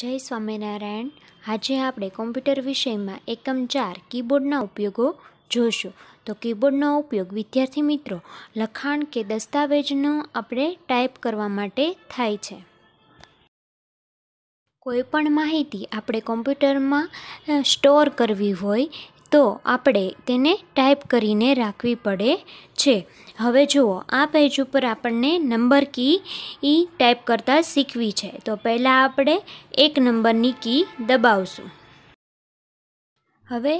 જય સ્વામિનારાયણ આજે આપણે કોમ્પ્યુટર વિષયમાં એકમ ચાર કીબોર્ડના ઉપયોગો જોશું તો કીબોર્ડનો ઉપયોગ વિદ્યાર્થી મિત્રો લખાણ કે દસ્તાવેજનો આપણે ટાઈપ કરવા માટે થાય છે કોઈપણ માહિતી આપણે કોમ્પ્યુટરમાં સ્ટોર કરવી હોય તો આપણે તેને ટાઈપ કરીને રાખવી પડે છે હવે જુઓ આ પેજ ઉપર આપણને નંબર કી ઈ ટાઈપ કરતાં શીખવી છે તો પહેલાં આપણે એક નંબરની કી દબાવશું હવે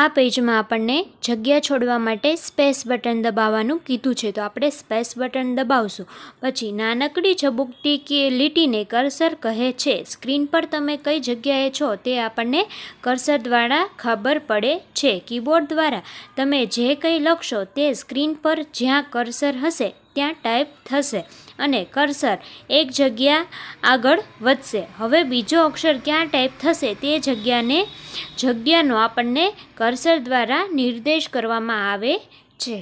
આ પેજમાં આપણને જગ્યા છોડવા માટે સ્પેસ બટન દબાવવાનું કીધું છે તો આપણે સ્પેસ બટન દબાવશું પછી નાનકડી ચબુકટી કે લીટીને કરસર કહે છે સ્ક્રીન પર તમે કઈ જગ્યાએ છો તે આપણને કરસર દ્વારા ખબર પડે છે કીબોર્ડ દ્વારા તમે જે કંઈ લખશો તે સ્ક્રીન પર જ્યાં કરસર હશે ત્યાં ટાઈપ થશે અને કર્સર એક જગ્યા આગળ વધશે હવે બીજો અક્ષર ક્યાં ટાઈપ થશે તે જગ્યાને જગ્યાનો આપણને કર્સર દ્વારા નિર્દેશ કરવામાં આવે છે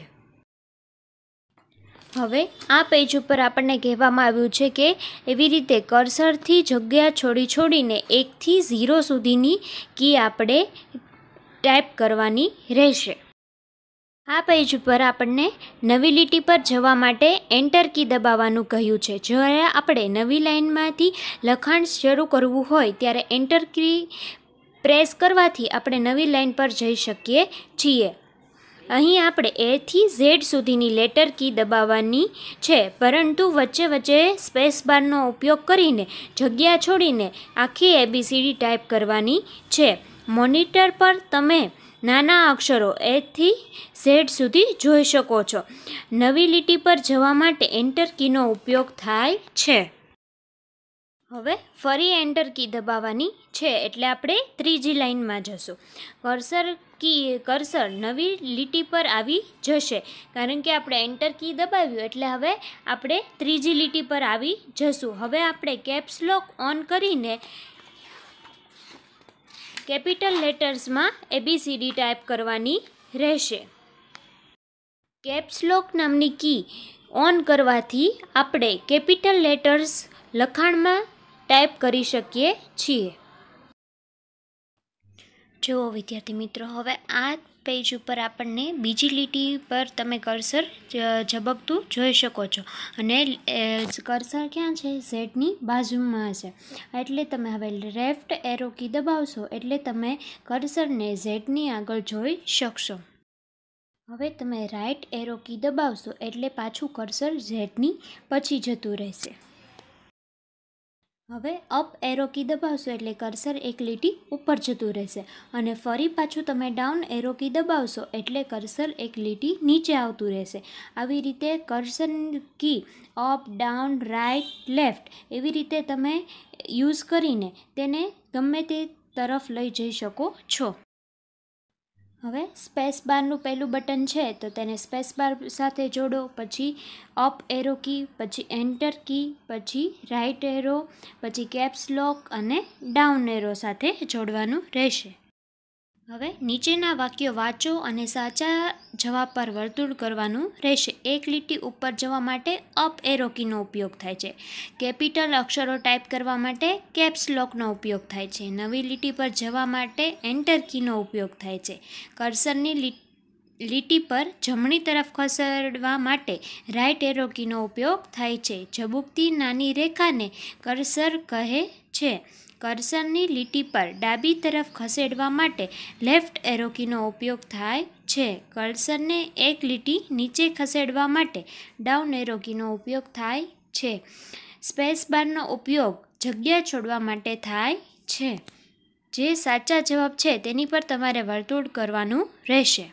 હવે આ પેજ ઉપર આપણને કહેવામાં આવ્યું છે કે એવી રીતે કર્સરથી જગ્યા છોડી છોડીને એકથી ઝીરો સુધીની કી આપણે ટાઈપ કરવાની રહેશે આ પેજ ઉપર આપણને નવી લીટી પર જવા માટે એન્ટર કી દબાવવાનું કહ્યું છે જ્યારે આપણે નવી લાઇનમાંથી લખાણ શરૂ કરવું હોય ત્યારે એન્ટર કી પ્રેસ કરવાથી આપણે નવી લાઇન પર જઈ શકીએ છીએ અહીં આપણે એથી ઝેડ સુધીની લેટર કી દબાવવાની છે પરંતુ વચ્ચે વચ્ચે સ્પેસ બારનો ઉપયોગ કરીને જગ્યા છોડીને આખી એબીસીડી ટાઈપ કરવાની છે મોનિટર પર તમે નાના અક્ષરો એથી ઝેડ સુધી જોઈ શકો છો નવી લીટી પર જવા માટે એન્ટર કીનો ઉપયોગ થાય છે હવે ફરી એન્ટર કી દબાવવાની છે એટલે આપણે ત્રીજી લાઇનમાં જશું કરસર કી કરસર નવી લીટી પર આવી જશે કારણ કે આપણે એન્ટર કી દબાવ્યું એટલે હવે આપણે ત્રીજી લીટી પર આવી જશું હવે આપણે કેપ્સ લોક ઓન કરીને કેપિટલ લેટર્સમાં એબીસીડી ટાઈપ કરવાની રહેશે કેપ્સલોક નામની કી ઓન કરવાથી આપણે કેપિટલ લેટર્સ લખાણમાં ટાઈપ કરી શકીએ છીએ જુઓ વિદ્યાર્થી મિત્રો હવે આ પેજ ઉપર આપણને બીજી લીટી પર તમે કર્સર ઝબકતું જોઈ શકો છો અને કર્સર ક્યાં છે ઝેડની બાજુમાં છે એટલે તમે હવે લેફ્ટ એરોકી દબાવશો એટલે તમે કર્સરને ઝેડની આગળ જોઈ શકશો હવે તમે રાઇટ એરોકી દબાવશો એટલે પાછું કર્સર ઝેડની પછી જતું રહેશે હવે અપ એરો કી દબાવશો એટલે કર્સર એક લીટી ઉપર જતું રહેશે અને ફરી પાછું તમે ડાઉન એરો કી દબાવશો એટલે કર્સર એક લીટી નીચે આવતું રહેશે આવી રીતે cursor key up down right left એવી રીતે તમે યુઝ કરીને તેને ગમે તે તરફ લઈ જઈ શકો છો હવે સ્પેસ બારનું પહેલું બટન છે તો તેને સ્પેસ બાર સાથે જોડો પછી અપ એરો કી પછી એન્ટર કી પછી રાઇટ એરો પછી કેપ્સ લોક અને ડાઉન એરો સાથે જોડવાનું રહેશે હવે નીચેના વાક્યો વાંચો અને સાચા જવાબ પર વર્તુળ કરવાનું રહેશે એક લીટી ઉપર જવા માટે અપ એરોકીનો ઉપયોગ થાય છે કેપિટલ અક્ષરો ટાઈપ કરવા માટે કેપ્સ લોકનો ઉપયોગ થાય છે નવી લીટી પર જવા માટે એન્ટર કીનો ઉપયોગ થાય છે કર્સરની લીટી પર જમણી તરફ ખસેડવા માટે રાઇટ એરોકીનો ઉપયોગ થાય છે જબુકતી નાની રેખાને કર્સર કહે છે કર્સરની લીટી પર ડાબી તરફ ખસેડવા માટે લેફ્ટ એરો ઉપયોગ થાય છે કર્સરને એક લીટી નીચે ખસેડવા માટે ડાઉન એરો ઉપયોગ થાય છે સ્પેસ બારનો ઉપયોગ જગ્યા છોડવા માટે થાય છે જે સાચા જવાબ છે તેની પર તમારે વર્તુળ કરવાનું રહેશે